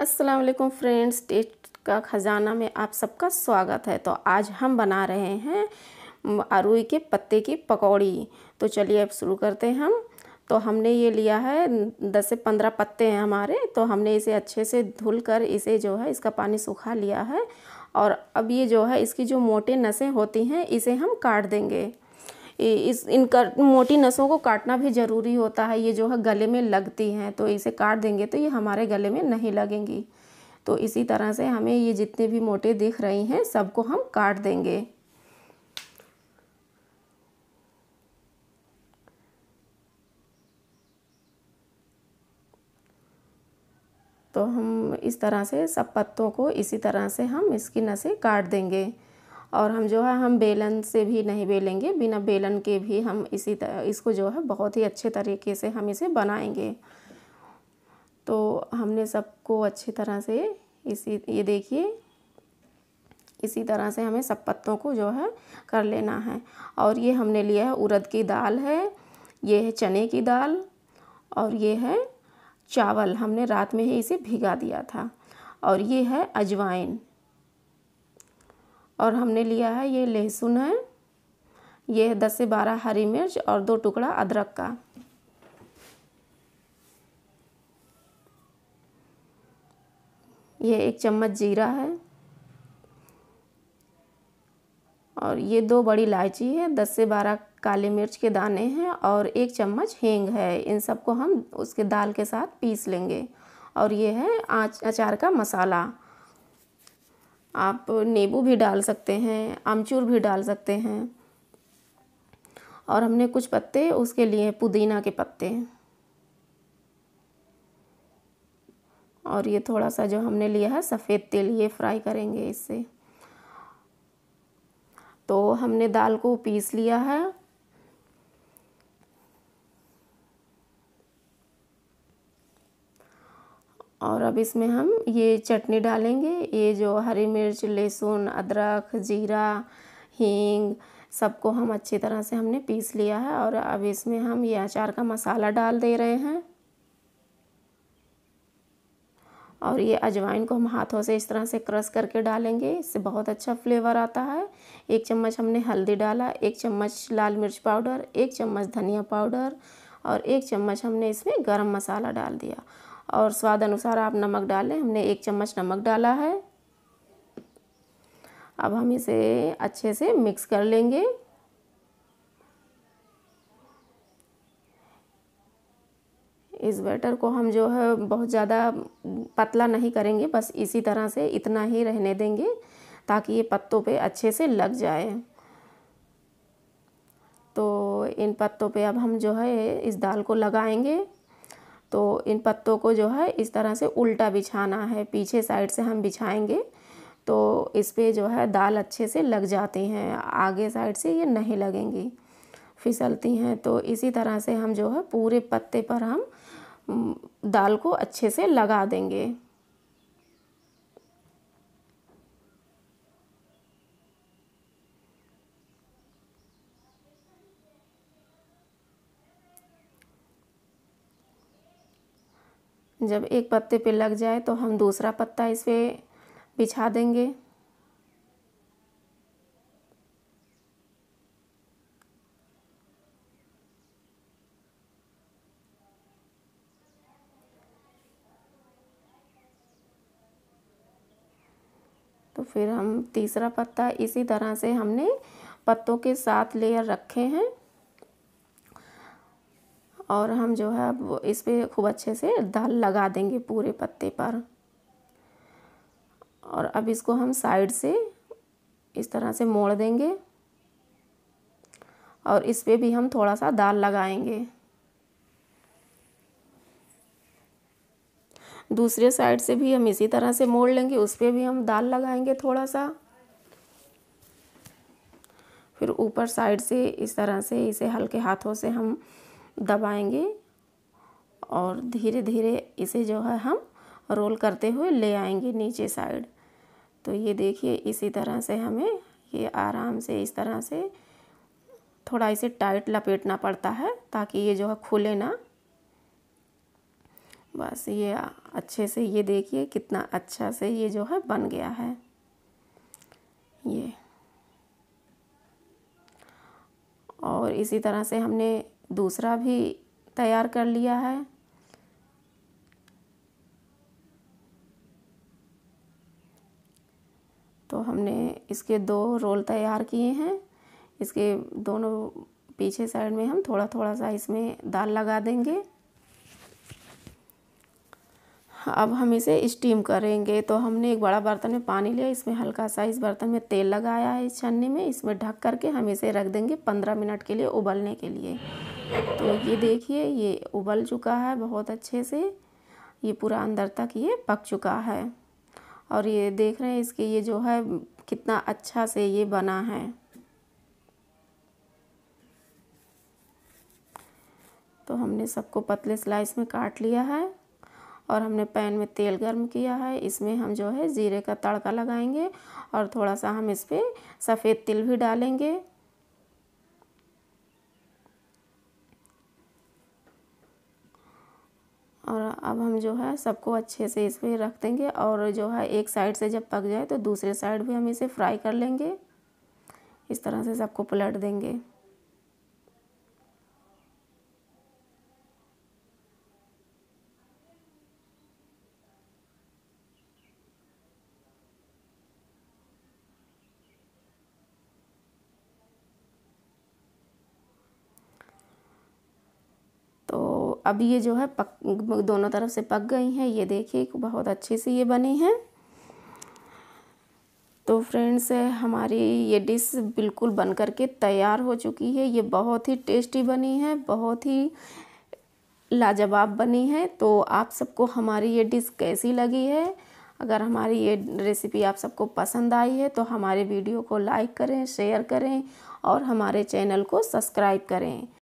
अस्सलाम वालेकुम friends test का ख़जाना में आप सबका स्वागत है तो आज हम बना रहे हैं अरुई के पत्ते की पकौड़ी तो चलिए अब शुरू करते हैं हम तो हमने ये लिया है दस से पंद्रह पत्ते हैं हमारे तो हमने इसे अच्छे से धुल कर इसे जो है इसका पानी सूखा लिया है और अब ये जो है इसकी जो मोटे नसें होती हैं इसे हम काट देंगे इस इन मोटी नसों को काटना भी ज़रूरी होता है ये जो है गले में लगती हैं तो इसे काट देंगे तो ये हमारे गले में नहीं लगेंगी तो इसी तरह से हमें ये जितने भी मोटे दिख रही हैं सबको हम काट देंगे तो हम इस तरह से सब पत्तों को इसी तरह से हम इसकी नसें काट देंगे और हम जो है हम बेलन से भी नहीं बेलेंगे बिना बेलन के भी हम इसी तरह इसको जो है बहुत ही अच्छे तरीके से हम इसे बनाएंगे तो हमने सबको अच्छी तरह से इसी ये देखिए इसी तरह से हमें सब पत्तों को जो है कर लेना है और ये हमने लिया है उड़द की दाल है ये है चने की दाल और ये है चावल हमने रात में ही इसे भिगा दिया था और ये है अजवाइन और हमने लिया है ये लहसुन है ये है दस से बारह हरी मिर्च और दो टुकड़ा अदरक का ये एक चम्मच जीरा है और ये दो बड़ी इलायची है दस से बारह काले मिर्च के दाने हैं और एक चम्मच हींग है इन सबको हम उसके दाल के साथ पीस लेंगे और ये है आँच अचार का मसाला आप नींबू भी डाल सकते हैं आमचूर भी डाल सकते हैं और हमने कुछ पत्ते उसके लिए पुदीना के पत्ते और ये थोड़ा सा जो हमने लिया है सफ़ेद तेल ये फ्राई करेंगे इससे तो हमने दाल को पीस लिया है अब इसमें हम ये चटनी डालेंगे ये जो हरी मिर्च लहसुन अदरक जीरा हींग सबको हम अच्छी तरह से हमने पीस लिया है और अब इसमें हम ये अचार का मसाला डाल दे रहे हैं और ये अजवाइन को हम हाथों से इस तरह से क्रश करके डालेंगे इससे बहुत अच्छा फ्लेवर आता है एक चम्मच हमने हल्दी डाला एक चम्मच लाल मिर्च पाउडर एक चम्मच धनिया पाउडर और एक चम्मच हमने इसमें गरम मसाला डाल दिया और स्वाद अनुसार आप नमक डालें हमने एक चम्मच नमक डाला है अब हम इसे अच्छे से मिक्स कर लेंगे इस बैटर को हम जो है बहुत ज़्यादा पतला नहीं करेंगे बस इसी तरह से इतना ही रहने देंगे ताकि ये पत्तों पे अच्छे से लग जाए तो इन पत्तों पे अब हम जो है इस दाल को लगाएंगे तो इन पत्तों को जो है इस तरह से उल्टा बिछाना है पीछे साइड से हम बिछाएंगे तो इस पर जो है दाल अच्छे से लग जाती हैं आगे साइड से ये नहीं लगेंगी फिसलती हैं तो इसी तरह से हम जो है पूरे पत्ते पर हम दाल को अच्छे से लगा देंगे जब एक पत्ते पे लग जाए तो हम दूसरा पत्ता इस पर बिछा देंगे तो फिर हम तीसरा पत्ता इसी तरह से हमने पत्तों के साथ लेयर रखे हैं और हम जो है अब इस पर खूब अच्छे से दाल लगा देंगे पूरे पत्ते पर और अब इसको हम साइड से इस तरह से मोड़ देंगे और इस पर भी हम थोड़ा सा दाल लगाएंगे दूसरे साइड से भी हम इसी तरह से मोड़ लेंगे उस पर भी हम दाल लगाएंगे थोड़ा सा फिर ऊपर साइड से इस तरह से इसे हल्के हाथों से हम दबाएंगे और धीरे धीरे इसे जो है हम रोल करते हुए ले आएंगे नीचे साइड तो ये देखिए इसी तरह से हमें ये आराम से इस तरह से थोड़ा इसे टाइट लपेटना पड़ता है ताकि ये जो है खुले ना बस ये अच्छे से ये देखिए कितना अच्छा से ये जो है बन गया है ये और इसी तरह से हमने दूसरा भी तैयार कर लिया है तो हमने इसके दो रोल तैयार किए हैं इसके दोनों पीछे साइड में हम थोड़ा थोड़ा सा इसमें दाल लगा देंगे अब हम इसे स्टीम करेंगे तो हमने एक बड़ा बर्तन में पानी लिया इसमें हल्का सा इस बर्तन में तेल लगाया है इस छन्नी में इसमें ढक करके हम इसे रख देंगे पंद्रह मिनट के लिए उबलने के लिए तो ये देखिए ये उबल चुका है बहुत अच्छे से ये पूरा अंदर तक ये पक चुका है और ये देख रहे हैं इसके ये जो है कितना अच्छा से ये बना है तो हमने सबको पतले स्लाइस में काट लिया है और हमने पैन में तेल गर्म किया है इसमें हम जो है ज़ीरे का तड़का लगाएंगे और थोड़ा सा हम इस पर सफ़ेद तिल भी डालेंगे और अब हम जो है सबको अच्छे से इस पर रख देंगे और जो है एक साइड से जब पक जाए तो दूसरे साइड भी हम इसे फ्राई कर लेंगे इस तरह से सबको पलट देंगे अब ये जो है पक दोनों तरफ से पक गई हैं ये देखिए बहुत अच्छे से ये बनी हैं तो फ्रेंड्स हमारी ये डिश बिल्कुल बन कर के तैयार हो चुकी है ये बहुत ही टेस्टी बनी है बहुत ही लाजवाब बनी है तो आप सबको हमारी ये डिश कैसी लगी है अगर हमारी ये रेसिपी आप सबको पसंद आई है तो हमारे वीडियो को लाइक करें शेयर करें और हमारे चैनल को सब्सक्राइब करें